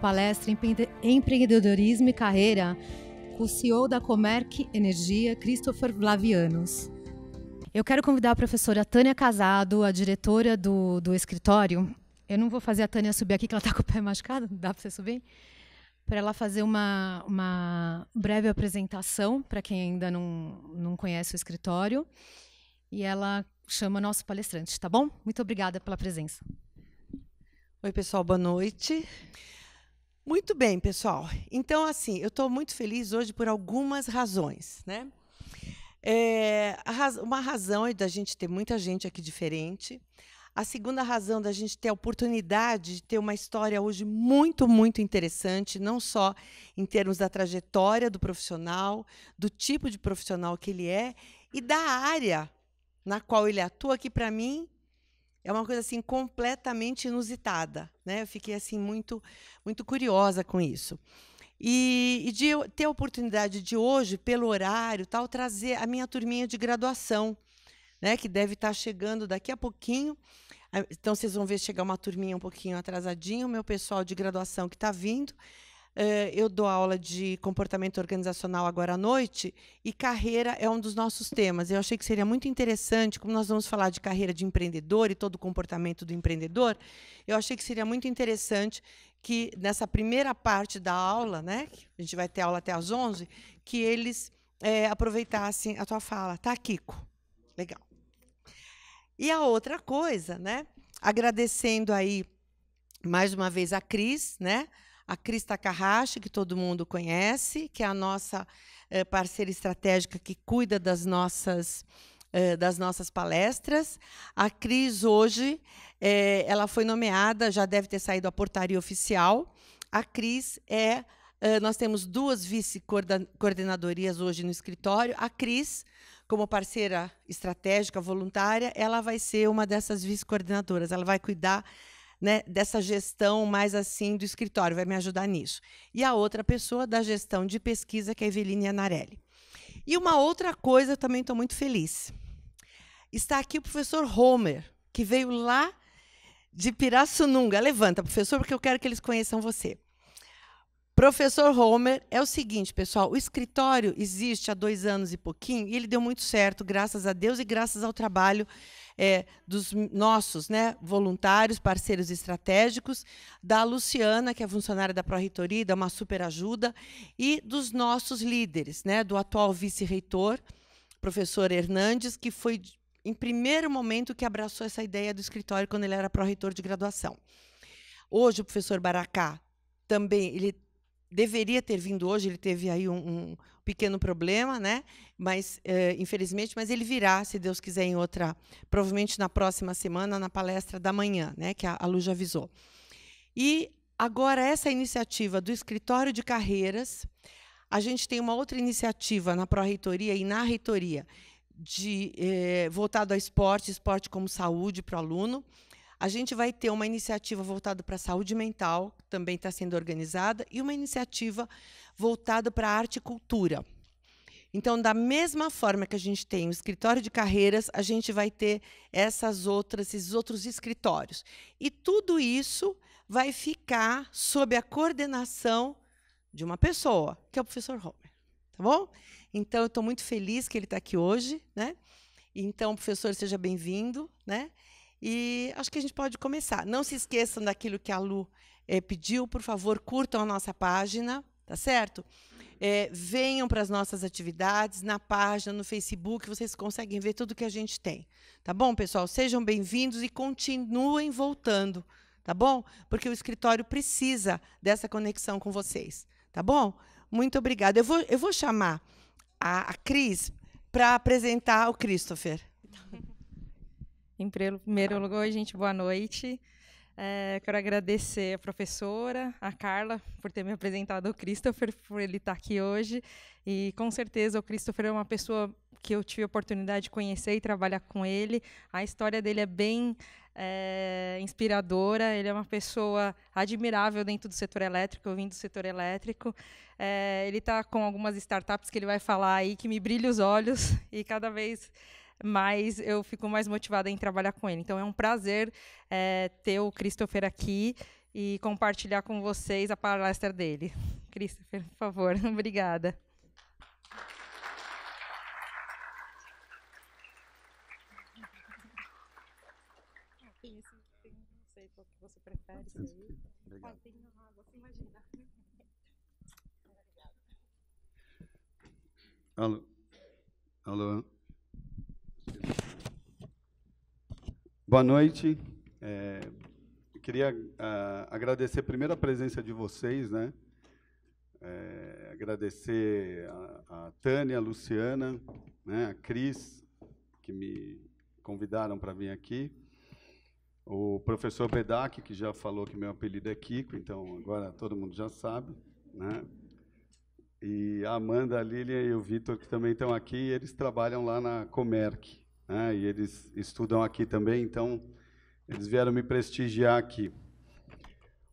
palestra Empreendedorismo e Carreira com o CEO da Comerc Energia, Christopher Vlavianos. Eu quero convidar a professora Tânia Casado, a diretora do, do escritório. Eu não vou fazer a Tânia subir aqui, que ela está com o pé machucado. Dá para você subir? Para ela fazer uma, uma breve apresentação para quem ainda não, não conhece o escritório. E ela chama nosso palestrante, tá bom? Muito obrigada pela presença. Oi, pessoal, boa noite. Muito bem, pessoal. Então, assim, eu estou muito feliz hoje por algumas razões, né? É, raz uma razão é da gente ter muita gente aqui diferente. A segunda razão da gente ter a oportunidade de ter uma história hoje muito, muito interessante, não só em termos da trajetória do profissional, do tipo de profissional que ele é e da área na qual ele atua, que para mim é uma coisa assim completamente inusitada, né? Eu fiquei assim muito, muito curiosa com isso. E, e de ter a oportunidade de hoje, pelo horário, tal, trazer a minha turminha de graduação, né? Que deve estar tá chegando daqui a pouquinho. Então vocês vão ver chegar uma turminha um pouquinho atrasadinho, meu pessoal de graduação que está vindo. Eh, eu dou aula de comportamento organizacional agora à noite e carreira é um dos nossos temas. Eu achei que seria muito interessante, como nós vamos falar de carreira de empreendedor e todo o comportamento do empreendedor, eu achei que seria muito interessante que nessa primeira parte da aula, né, a gente vai ter aula até às 11, que eles é, aproveitassem a tua fala. Tá, Kiko? Legal. E a outra coisa, né, agradecendo aí mais uma vez a Cris, né, a Crista Carrache, que todo mundo conhece, que é a nossa é, parceira estratégica que cuida das nossas eh, das nossas palestras. A Cris hoje, eh, ela foi nomeada, já deve ter saído a portaria oficial. A Cris é nós temos duas vice-coordenadorias hoje no escritório. A Cris, como parceira estratégica voluntária, ela vai ser uma dessas vice-coordenadoras. Ela vai cuidar né, dessa gestão mais assim do escritório, vai me ajudar nisso. E a outra pessoa da gestão de pesquisa, que é a Eveline Anarelli. E uma outra coisa, eu também estou muito feliz. Está aqui o professor Homer, que veio lá de Pirassununga. Levanta, professor, porque eu quero que eles conheçam você. Professor Homer, é o seguinte, pessoal, o escritório existe há dois anos e pouquinho e ele deu muito certo, graças a Deus e graças ao trabalho é, dos nossos né, voluntários, parceiros estratégicos, da Luciana, que é funcionária da Pró-Reitoria, dá uma super ajuda, e dos nossos líderes, né, do atual vice-reitor, professor Hernandes, que foi, em primeiro momento, que abraçou essa ideia do escritório quando ele era pró-reitor de graduação. Hoje, o professor Baracá também ele deveria ter vindo hoje, ele teve aí um, um pequeno problema, né? Mas eh, infelizmente, mas ele virá, se Deus quiser, em outra, provavelmente na próxima semana, na palestra da manhã, né? Que a, a Lu já avisou. E agora essa iniciativa do escritório de carreiras, a gente tem uma outra iniciativa na pró-reitoria e na reitoria de eh, voltado a esporte, esporte como saúde para o aluno. A gente vai ter uma iniciativa voltada para a saúde mental, que também está sendo organizada, e uma iniciativa voltada para a arte e cultura. Então, da mesma forma que a gente tem o escritório de carreiras, a gente vai ter essas outras, esses outros escritórios. E tudo isso vai ficar sob a coordenação de uma pessoa, que é o professor Homer. Tá bom? Então, eu estou muito feliz que ele está aqui hoje. Né? Então, professor, seja bem-vindo. Né? E acho que a gente pode começar. Não se esqueçam daquilo que a Lu é, pediu, por favor, curtam a nossa página, tá certo? É, venham para as nossas atividades na página, no Facebook, vocês conseguem ver tudo que a gente tem. Tá bom, pessoal? Sejam bem-vindos e continuem voltando, tá bom? Porque o escritório precisa dessa conexão com vocês, tá bom? Muito obrigada. Eu vou, eu vou chamar a, a Cris para apresentar o Christopher. Em primeiro lugar, gente, boa noite. É, quero agradecer a professora, a Carla, por ter me apresentado ao Christopher, por ele estar tá aqui hoje. E com certeza o Christopher é uma pessoa que eu tive a oportunidade de conhecer e trabalhar com ele. A história dele é bem é, inspiradora, ele é uma pessoa admirável dentro do setor elétrico, eu vim do setor elétrico. É, ele está com algumas startups que ele vai falar aí que me brilha os olhos e cada vez mas eu fico mais motivada em trabalhar com ele. Então é um prazer é, ter o Christopher aqui e compartilhar com vocês a palestra dele. Christopher, por favor, obrigada. você prefere. Ah, tem água, você imagina. Alô. Alô. Boa noite. É, queria ah, agradecer primeiro a presença de vocês, né? É, agradecer a, a, Tânia, a Luciana, né, a Cris, que me convidaram para vir aqui. O professor Bedak, que já falou que meu apelido é Kiko, então agora todo mundo já sabe. Né? E a Amanda, a Lilian e o Vitor, que também estão aqui, eles trabalham lá na Comerc né? e eles estudam aqui também, então eles vieram me prestigiar aqui.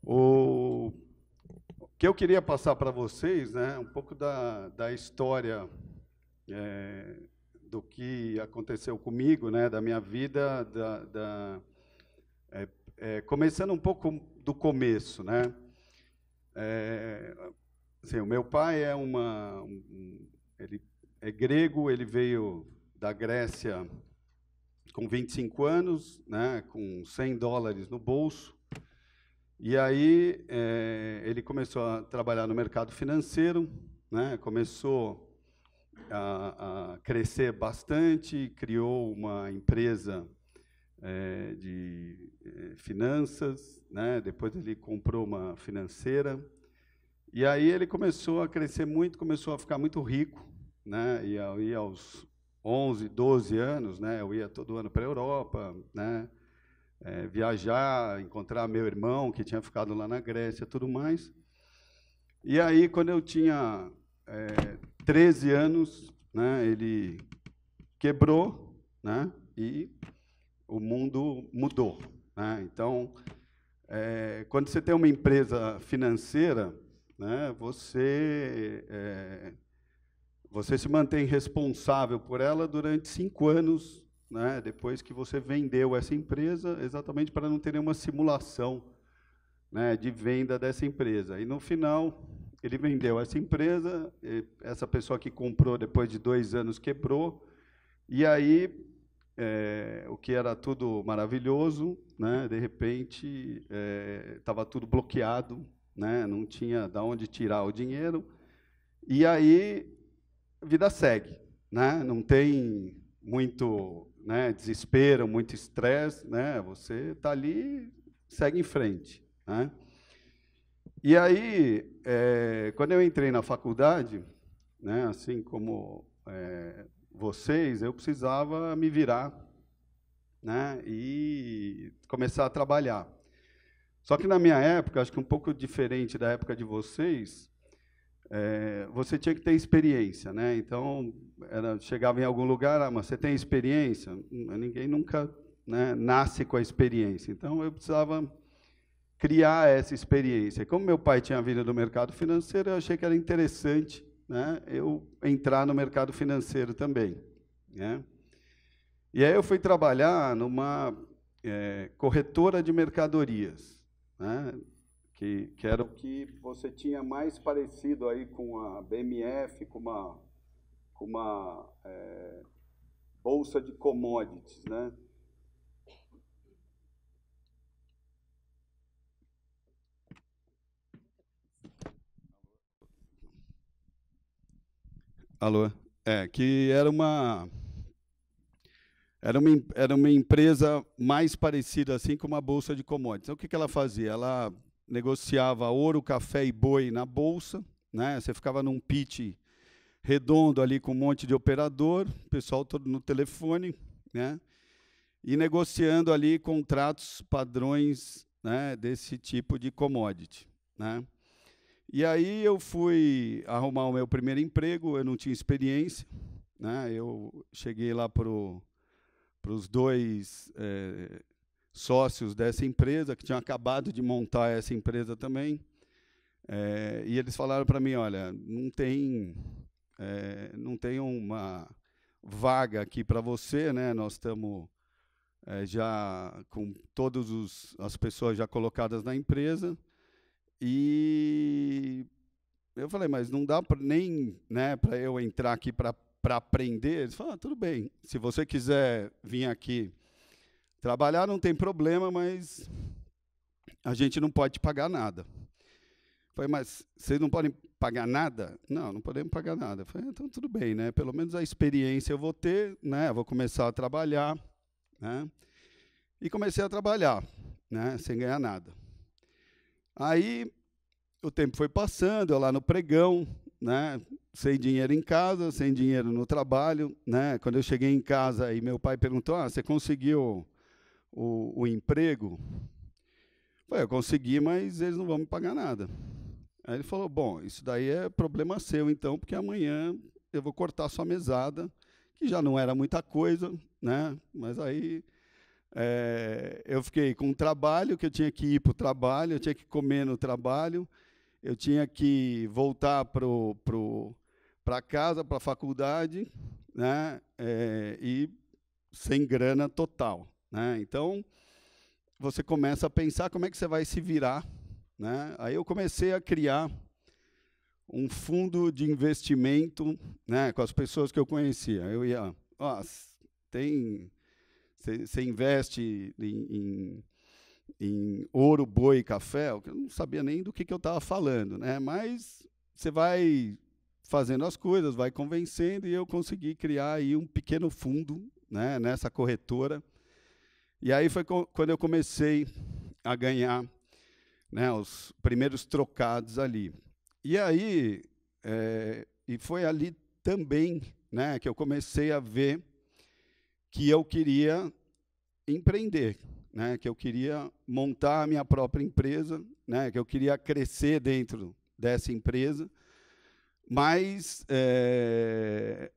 O que eu queria passar para vocês, né, um pouco da, da história é, do que aconteceu comigo, né, da minha vida, da, da é, é, começando um pouco do começo, né? É, assim, o meu pai é uma, um, ele é grego, ele veio da Grécia com 25 anos, né, com 100 dólares no bolso. E aí é, ele começou a trabalhar no mercado financeiro, né, começou a, a, crescer bastante, criou uma empresa é, de eh, finanças, né, depois ele comprou uma financeira. E aí ele começou a crescer muito, começou a ficar muito rico, né, e aí aos 11, 12 anos, né, eu ia todo ano para a Europa, né, é, viajar, encontrar meu irmão que tinha ficado lá na Grécia, tudo mais. E aí, quando eu tinha é, 13 anos, né, ele quebrou, né, e o mundo mudou. Né? Então, é, quando você tem uma empresa financeira, né, você é, você se mantém responsável por ela durante cinco anos, né, depois que você vendeu essa empresa, exatamente para não ter nenhuma simulação né, de venda dessa empresa. E no final, ele vendeu essa empresa, essa pessoa que comprou depois de dois anos quebrou, e aí é, o que era tudo maravilhoso, né, de repente estava eh, é, tudo bloqueado, né, não tinha de onde tirar o dinheiro, e aí vida segue, né? Não tem muito né, desespero, muito estresse, né? Você está ali, segue em frente, né? E aí, é, quando eu entrei na faculdade, né, assim como é, vocês, eu precisava me virar, né, e começar a trabalhar. Só que na minha época, acho que um pouco diferente da época de vocês, é, você tinha que ter experiência, né? Então, era, chegava em algum lugar, ah, mas você tem experiência? Hum, ninguém nunca né, nasce com a experiência. Então, eu precisava criar essa experiência. Como meu pai tinha vindo do mercado financeiro, eu achei que era interessante né, eu entrar no mercado financeiro também. Né? E aí eu fui trabalhar numa é, corretora de mercadorias. Né? que, que era o que você tinha mais parecido aí com a BMF, com uma, com uma é, bolsa de commodities, né? Alô? É, que era uma era uma, era uma empresa mais parecida assim com uma bolsa de commodities. Então, o que, que ela fazia? Ela negociava ouro, café e boi na bolsa, né? Você ficava num pit redondo ali com um monte de operador, pessoal todo no telefone, né? E negociando ali contratos padrões, né, desse tipo de commodity, né? E aí eu fui arrumar o meu primeiro emprego, eu não tinha experiência, né? Eu cheguei lá pro para os dois é, sócios dessa empresa, que tinham acabado de montar essa empresa também. É, e eles falaram para mim, olha, não tem, é, não tem uma vaga aqui para você, né? Nós estamos é, já com todas os, as pessoas já colocadas na empresa. E eu falei, mas não dá pra, nem né, para eu entrar aqui para aprender. Eles falaram, ah, tudo bem, se você quiser vir aqui Trabalhar não tem problema, mas a gente não pode pagar nada. Falei, mas vocês não podem pagar nada? Não, não podemos pagar nada. Falei, ah, então tudo bem, né? Pelo menos a experiência eu vou ter, né? Eu vou começar a trabalhar, né? E comecei a trabalhar, né? Sem ganhar nada. Aí o tempo foi passando, eu lá no pregão, né? Sem dinheiro em casa, sem dinheiro no trabalho, né? Quando eu cheguei em casa e meu pai perguntou, ah, você conseguiu o, o emprego. Falei, eu consegui, mas eles não vão me pagar nada. Aí ele falou: Bom, isso daí é problema seu, então, porque amanhã eu vou cortar sua mesada, que já não era muita coisa, né? Mas aí é, eu fiquei com um trabalho, que eu tinha que ir para o trabalho, eu tinha que comer no trabalho, eu tinha que voltar para pro, pro, casa, para a faculdade, né? É, e sem grana total. Né? Então, você começa a pensar como é que você vai se virar. Né? Aí eu comecei a criar um fundo de investimento né, com as pessoas que eu conhecia. Eu ia, ó, oh, tem, você investe em, em, em, ouro, boi, café, eu não sabia nem do que, que eu estava falando, né? mas você vai fazendo as coisas, vai convencendo, e eu consegui criar aí um pequeno fundo né, nessa corretora, e aí foi quando eu comecei a ganhar né, os primeiros trocados ali. E aí, é, e foi ali também né, que eu comecei a ver que eu queria empreender, né, que eu queria montar a minha própria empresa, né, que eu queria crescer dentro dessa empresa, mas é,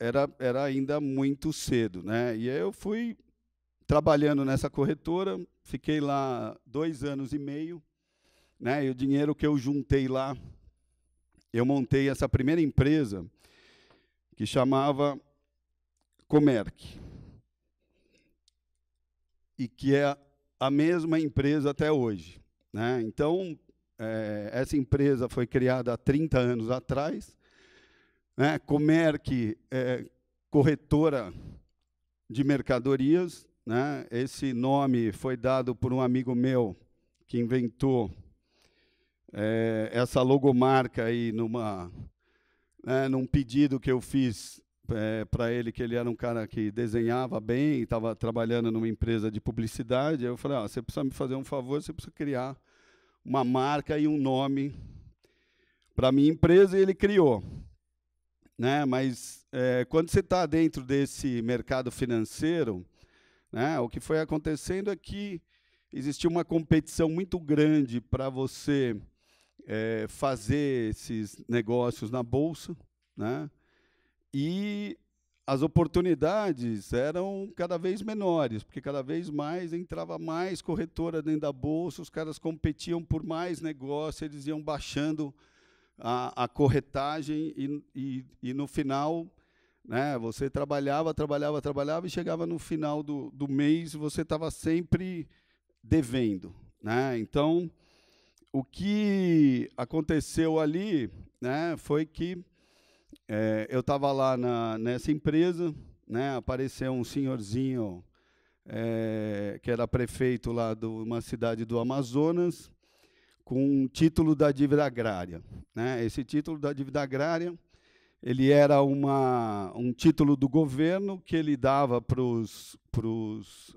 era, era ainda muito cedo. Né, e aí eu fui trabalhando nessa corretora, fiquei lá dois anos e meio, né? E o dinheiro que eu juntei lá, eu montei essa primeira empresa que chamava Comerc e que é a mesma empresa até hoje, né? Então é, essa empresa foi criada há 30 anos atrás, né? Comerc é, corretora de mercadorias né? Esse nome foi dado por um amigo meu que inventou é, essa logomarca aí numa, né, num pedido que eu fiz é, para ele que ele era um cara que desenhava bem, e estava trabalhando numa empresa de publicidade. Aí eu falei: ah, você precisa me fazer um favor, você precisa criar uma marca e um nome para minha empresa. E ele criou. Né? Mas é, quando você está dentro desse mercado financeiro, né? O que foi acontecendo é que existia uma competição muito grande para você é, fazer esses negócios na bolsa, né? E as oportunidades eram cada vez menores, porque cada vez mais entrava mais corretora dentro da bolsa, os caras competiam por mais negócio, eles iam baixando a, a corretagem e, e, e no final né? Você trabalhava, trabalhava, trabalhava e chegava no final do, do mês você estava sempre devendo. Né? Então, o que aconteceu ali né, foi que é, eu estava lá na, nessa empresa, né, apareceu um senhorzinho é, que era prefeito lá de uma cidade do Amazonas, com um título da dívida agrária. Né? Esse título da dívida agrária ele era uma, um título do governo que ele dava para os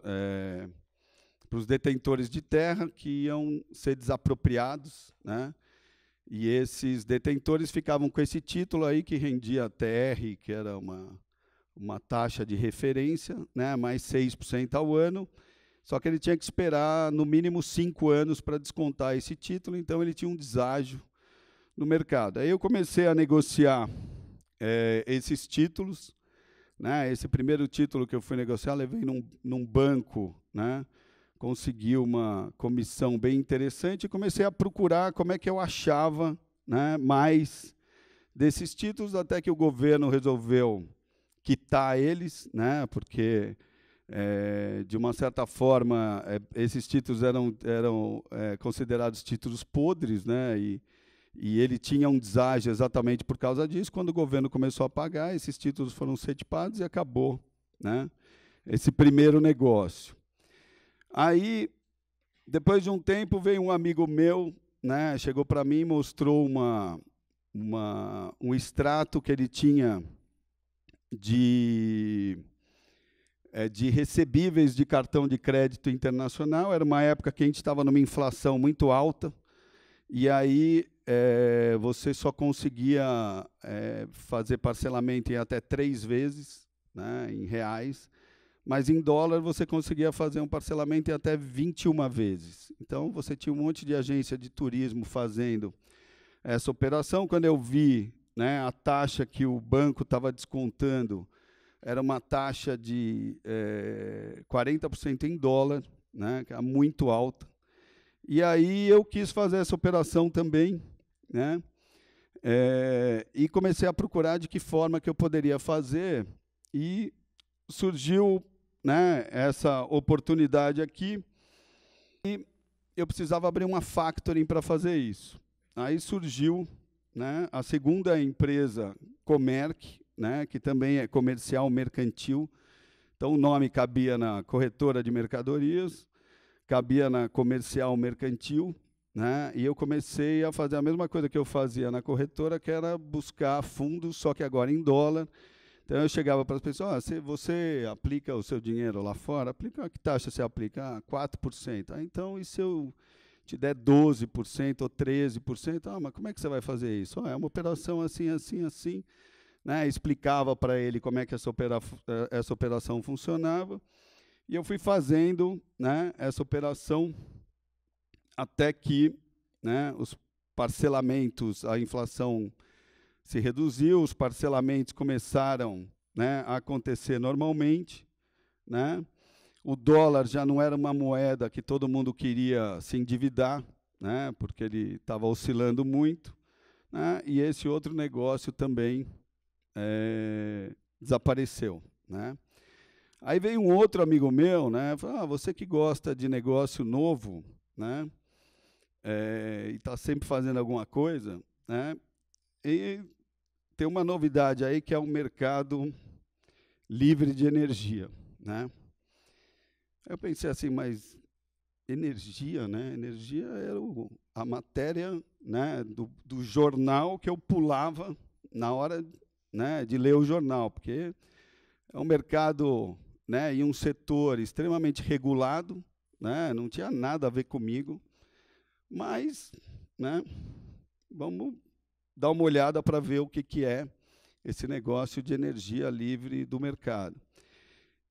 é, detentores de terra que iam ser desapropriados, né? E esses detentores ficavam com esse título aí que rendia TR, que era uma, uma taxa de referência, né, mais 6% ao ano. Só que ele tinha que esperar no mínimo cinco anos para descontar esse título, então ele tinha um deságio no mercado. Aí eu comecei a negociar é, esses títulos. Né? Esse primeiro título que eu fui negociar, levei num, num banco, né? consegui uma comissão bem interessante e comecei a procurar como é que eu achava né? mais desses títulos, até que o governo resolveu quitar eles, né? porque é, de uma certa forma, é, esses títulos eram, eram é, considerados títulos podres, né? E e ele tinha um deságio exatamente por causa disso. Quando o governo começou a pagar, esses títulos foram setipados e acabou né, esse primeiro negócio. Aí, depois de um tempo, veio um amigo meu, né, chegou para mim e mostrou uma, uma, um extrato que ele tinha de, é, de recebíveis de cartão de crédito internacional. Era uma época que a gente estava numa inflação muito alta. E aí é, você só conseguia é, fazer parcelamento em até três vezes, né, em reais, mas em dólar você conseguia fazer um parcelamento em até 21 vezes. Então você tinha um monte de agência de turismo fazendo essa operação. Quando eu vi né, a taxa que o banco estava descontando, era uma taxa de é, eh, 40% em dólar, né, é muito alta. E aí eu quis fazer essa operação também, né? É, e comecei a procurar de que forma que eu poderia fazer e surgiu né, essa oportunidade aqui e eu precisava abrir uma factoring para fazer isso. Aí surgiu né, a segunda empresa, Comerc, né, que também é comercial mercantil. Então o nome cabia na corretora de mercadorias, cabia na comercial mercantil né? E eu comecei a fazer a mesma coisa que eu fazia na corretora, que era buscar fundos, só que agora em dólar. Então eu chegava para as pessoas, se você aplica o seu dinheiro lá fora, aplica que taxa você aplica? Ah, 4%. Ah, então e se eu te der 12% ou 13%? Ah, mas como é que você vai fazer isso? Ah, é uma operação assim, assim, assim. Né? Explicava para ele como é que essa, opera, eh, essa operação funcionava. E eu fui fazendo né, essa operação até que né, os parcelamentos, a inflação se reduziu, os parcelamentos começaram né, a acontecer normalmente, né? o dólar já não era uma moeda que todo mundo queria se endividar, né, porque ele estava oscilando muito, né, e esse outro negócio também é, desapareceu. Né. Aí veio um outro amigo meu, né, falou, ah, você que gosta de negócio novo, né, é, e está sempre fazendo alguma coisa, né? E tem uma novidade aí que é um mercado livre de energia, né? Eu pensei assim, mas energia, né? Energia era é o, a matéria, né, do, do jornal que eu pulava na hora, né, de ler o jornal, porque é um mercado, né, e um setor extremamente regulado, né? Não tinha nada a ver comigo, mas, né, vamos dar uma olhada para ver o que, que é esse negócio de energia livre do mercado.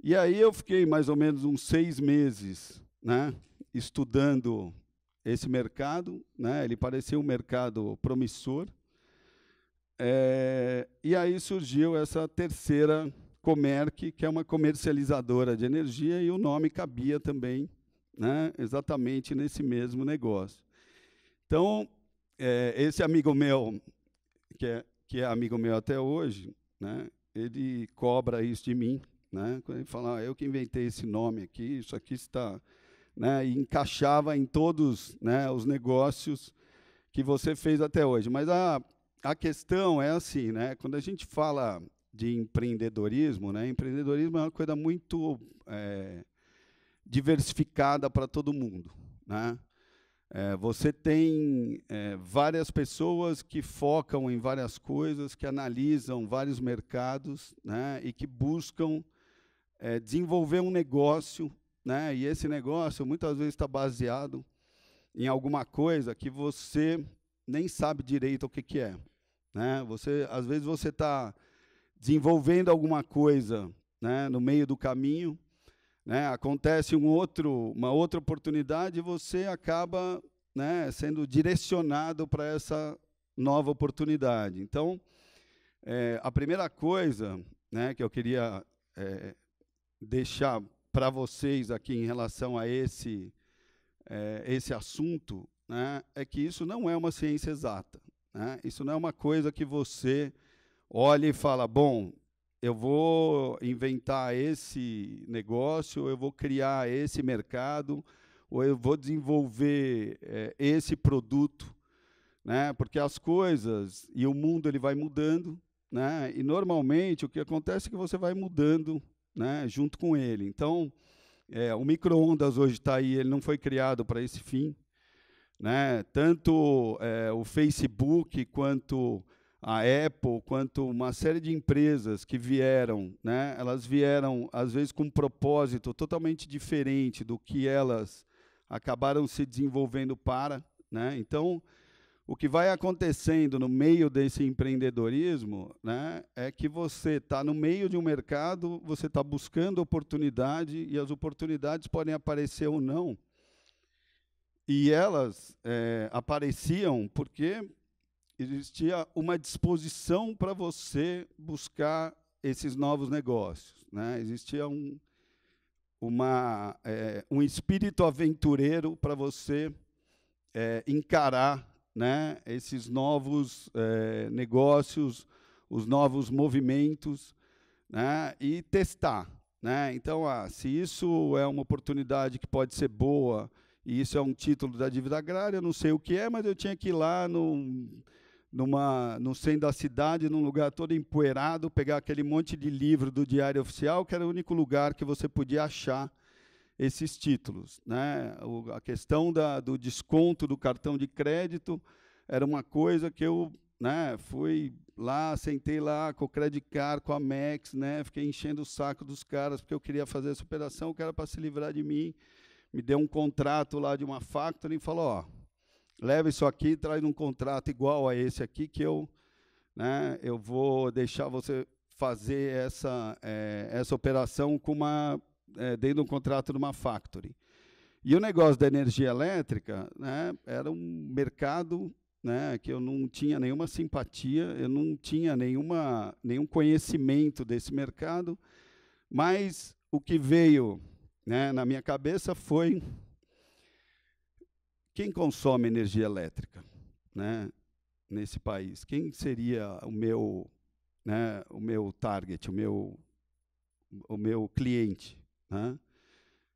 E aí eu fiquei mais ou menos uns seis meses né, estudando esse mercado. Né, ele parecia um mercado promissor. É, e aí surgiu essa terceira Comerc, que é uma comercializadora de energia, e o nome cabia também né, exatamente nesse mesmo negócio. Então, é, esse amigo meu, que é, que é amigo meu até hoje, né, ele cobra isso de mim. Né, quando ele fala, ah, eu que inventei esse nome aqui, isso aqui está. Né, e encaixava em todos né, os negócios que você fez até hoje. Mas a, a questão é assim, né, quando a gente fala de empreendedorismo, né, empreendedorismo é uma coisa muito é, diversificada para todo mundo. Né? É, você tem é, várias pessoas que focam em várias coisas, que analisam vários mercados né, e que buscam é, desenvolver um negócio. Né, e esse negócio muitas vezes está baseado em alguma coisa que você nem sabe direito o que, que é. Né? Você, às vezes você está desenvolvendo alguma coisa né, no meio do caminho né? Acontece um outro, uma outra oportunidade e você acaba né, sendo direcionado para essa nova oportunidade. Então, é, a primeira coisa né, que eu queria é, deixar para vocês aqui em relação a esse, é, esse assunto né, é que isso não é uma ciência exata. Né? Isso não é uma coisa que você olha e fala, bom, eu vou inventar esse negócio, eu vou criar esse mercado, ou eu vou desenvolver é, esse produto, né? Porque as coisas e o mundo ele vai mudando, né? E normalmente o que acontece é que você vai mudando, né? Junto com ele. Então, é, o microondas hoje está aí, ele não foi criado para esse fim, né? Tanto é, o Facebook quanto a Apple, quanto uma série de empresas que vieram, né, elas vieram às vezes com um propósito totalmente diferente do que elas acabaram se desenvolvendo para, né? Então, o que vai acontecendo no meio desse empreendedorismo, né, é que você está no meio de um mercado, você está buscando oportunidade e as oportunidades podem aparecer ou não. E elas é, apareciam porque existia uma disposição para você buscar esses novos negócios. Né? Existia um, uma, é, um espírito aventureiro para você é, encarar né, esses novos é, negócios, os novos movimentos né, e testar. Né? Então, ah, se isso é uma oportunidade que pode ser boa e isso é um título da dívida agrária, não sei o que é, mas eu tinha que ir lá no numa, no centro da cidade, num lugar todo empoeirado, pegar aquele monte de livro do Diário Oficial, que era o único lugar que você podia achar esses títulos. Né? O, a questão da, do desconto do cartão de crédito era uma coisa que eu né, fui lá, sentei lá com o Credicar, com a Max, né, fiquei enchendo o saco dos caras, porque eu queria fazer essa operação, o cara, para se livrar de mim, me deu um contrato lá de uma factory e falou, ó, leva isso aqui e traz um contrato igual a esse aqui que eu, né, eu vou deixar você fazer essa, é, essa operação com uma, é, dentro de um contrato de uma factory. E o negócio da energia elétrica né, era um mercado né, que eu não tinha nenhuma simpatia, eu não tinha nenhuma, nenhum conhecimento desse mercado, mas o que veio né, na minha cabeça foi quem consome energia elétrica né, nesse país? Quem seria o meu, né, o meu target, o meu, o meu cliente? Né?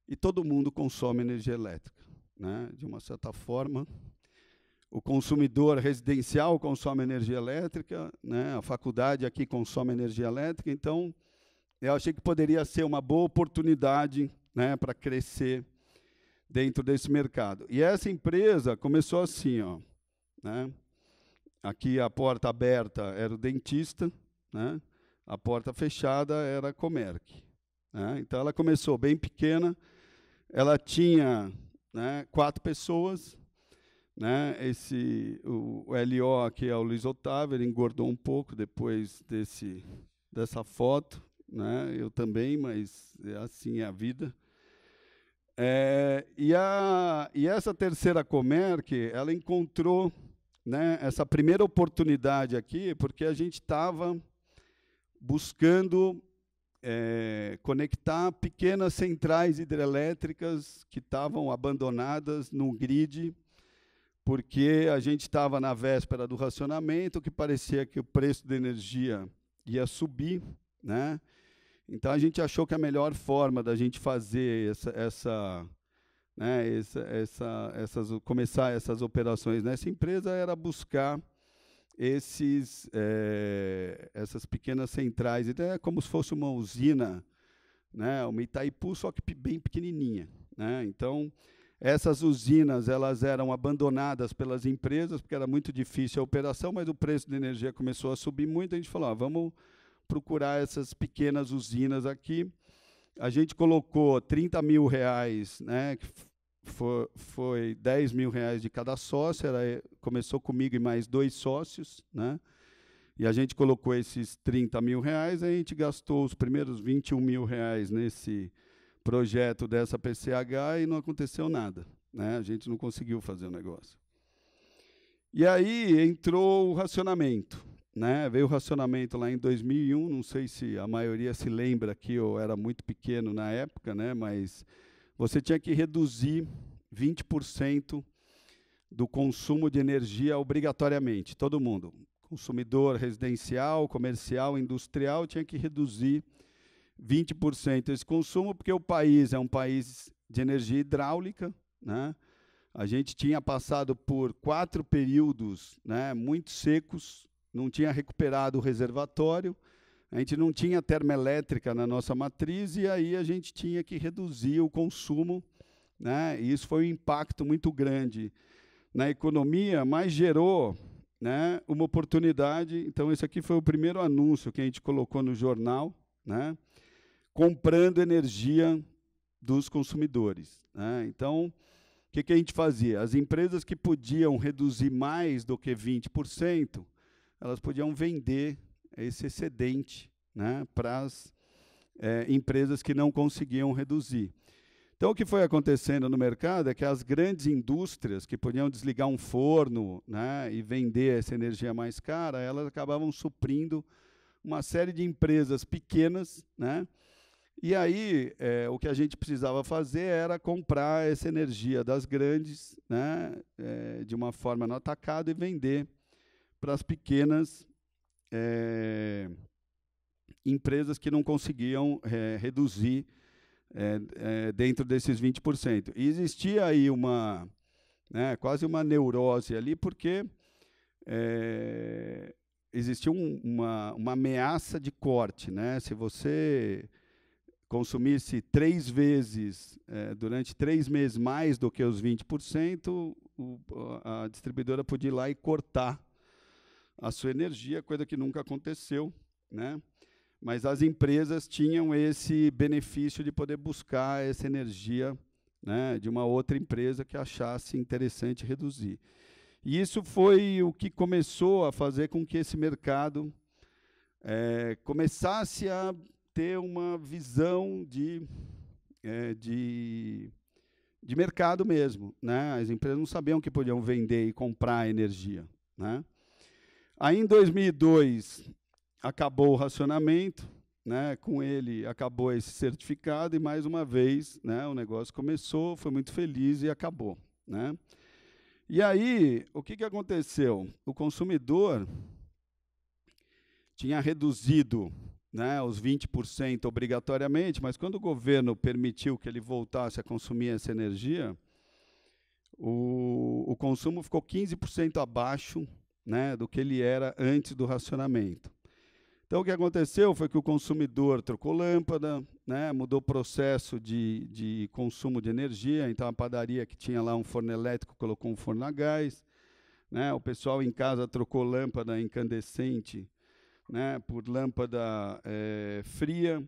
E todo mundo consome energia elétrica. Né? De uma certa forma, o consumidor residencial consome energia elétrica, né? a faculdade aqui consome energia elétrica, então eu achei que poderia ser uma boa oportunidade né, para crescer dentro desse mercado. E essa empresa começou assim, ó, né? Aqui a porta aberta era o dentista, né? A porta fechada era a Comerc. Né? Então ela começou bem pequena. Ela tinha né, quatro pessoas. Né? Esse o, o LO aqui é o Luiz Otávio, ele engordou um pouco depois desse dessa foto, né? Eu também, mas é assim é a vida. É, e, a, e essa terceira Comerc, ela encontrou né, essa primeira oportunidade aqui, porque a gente estava buscando é, conectar pequenas centrais hidrelétricas que estavam abandonadas no grid, porque a gente estava na véspera do racionamento, que parecia que o preço da energia ia subir, né? Então a gente achou que a melhor forma da gente fazer essa, essa né, essa, essa, essas, começar essas operações nessa empresa era buscar esses, é, essas pequenas centrais. Então é como se fosse uma usina, né, uma Itaipu, só que bem pequenininha. Né? Então essas usinas elas eram abandonadas pelas empresas porque era muito difícil a operação, mas o preço da energia começou a subir muito. A gente falou, ah, vamos procurar essas pequenas usinas aqui. A gente colocou 30 mil reais, né, que foi, foi 10 mil reais de cada sócio, era, eh, começou comigo e mais dois sócios, né? E a gente colocou esses 30 mil reais, a gente gastou os primeiros 21 mil reais nesse projeto dessa PCH e não aconteceu nada. Né? A gente não conseguiu fazer o negócio. E aí entrou o racionamento né? Veio o racionamento lá em 2001, não sei se a maioria se lembra que eu era muito pequeno na época, né? Mas você tinha que reduzir 20% do consumo de energia obrigatoriamente, todo mundo, consumidor residencial, comercial, industrial, tinha que reduzir 20% esse consumo, porque o país é um país de energia hidráulica, né? A gente tinha passado por quatro períodos né, muito secos, não tinha recuperado o reservatório, a gente não tinha termoelétrica na nossa matriz e aí a gente tinha que reduzir o consumo. Né? E isso foi um impacto muito grande na economia, mas gerou né, uma oportunidade. Então, esse aqui foi o primeiro anúncio que a gente colocou no jornal, né, comprando energia dos consumidores. Né? Então, o que, que a gente fazia? As empresas que podiam reduzir mais do que 20%, elas podiam vender esse excedente né, para as é, empresas que não conseguiam reduzir. Então, o que foi acontecendo no mercado é que as grandes indústrias que podiam desligar um forno né, e vender essa energia mais cara, elas acabavam suprindo uma série de empresas pequenas, né? E aí é, o que a gente precisava fazer era comprar essa energia das grandes, né? É, de uma forma no atacado e vender para as pequenas é, empresas que não conseguiam é, reduzir é, dentro desses 20%. E existia aí uma, né, quase uma neurose ali, porque existia um, uma, uma ameaça de corte. Né? Se você consumisse três vezes, durante três meses mais do que os 20%, o, a distribuidora podia ir lá e cortar a sua energia, coisa que nunca aconteceu, né? Mas as empresas tinham esse benefício de poder buscar essa energia né, de uma outra empresa que achasse interessante reduzir. E isso foi o que começou a fazer com que esse mercado é, começasse a ter uma visão de, é, de, de mercado mesmo. Né? As empresas não sabiam que podiam vender e comprar energia. Né? Aí em 2002 acabou o racionamento, né? Com ele acabou esse certificado e mais uma vez, né? O negócio começou, foi muito feliz e acabou, né? E aí o que que aconteceu? O consumidor tinha reduzido né, os 20% obrigatoriamente, mas quando o governo permitiu que ele voltasse a consumir essa energia, o, o consumo ficou 15% abaixo né, do que ele era antes do racionamento. Então, o que aconteceu foi que o consumidor trocou lâmpada, né, mudou o processo de, de consumo de energia. Então, a padaria que tinha lá um forno elétrico colocou um forno a gás. Né, o pessoal em casa trocou lâmpada incandescente né, por lâmpada é, fria.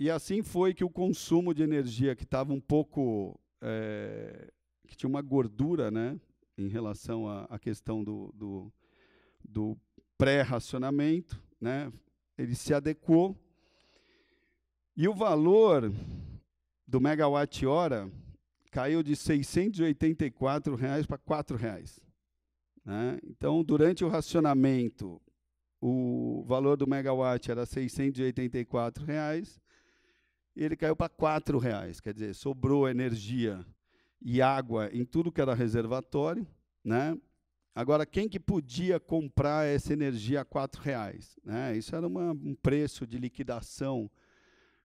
E assim foi que o consumo de energia, que estava um pouco. É, que tinha uma gordura né, em relação à, questão do, do, do pré-racionamento, né? ele se adequou. E o valor do megawatt-hora caiu de R$ 684,00 reais para R$ reais. Né? Então, durante o racionamento, o valor do megawatt era R$ 684,00 e ele caiu para R$ reais. Quer dizer, sobrou energia e água em tudo que era reservatório, né? Agora, quem que podia comprar essa energia a quatro reais? Né? Isso era uma, um preço de liquidação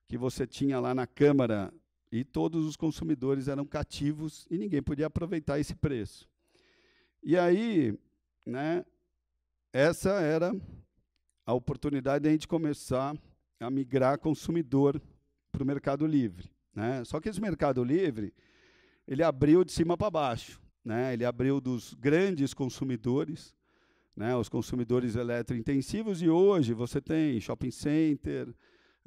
que você tinha lá na Câmara e todos os consumidores eram cativos e ninguém podia aproveitar esse preço. E aí, né, essa era a oportunidade de a gente começar a migrar consumidor para o Mercado Livre. Né? Só que esse Mercado Livre, ele abriu de cima para baixo né? ele abriu dos grandes consumidores, né? os consumidores eletrointensivos, e hoje você tem shopping center,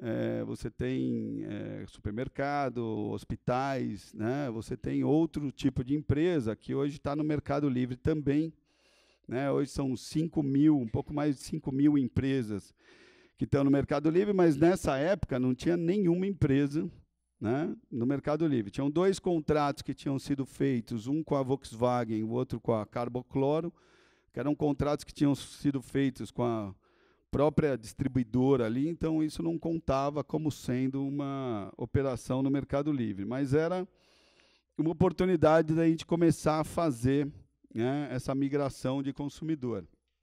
é, você tem é, supermercado, hospitais, né? você tem outro tipo de empresa que hoje está no Mercado Livre também. Né? Hoje são 5 mil, um pouco mais de 5 mil empresas que estão no Mercado Livre, mas nessa época não tinha nenhuma empresa né, no Mercado Livre. Tinham dois contratos que tinham sido feitos, um com a Volkswagen, o outro com a Carbocloro, que eram contratos que tinham sido feitos com a própria distribuidora ali, então isso não contava como sendo uma operação no Mercado Livre, mas era uma oportunidade da gente começar a fazer né, essa migração de consumidor.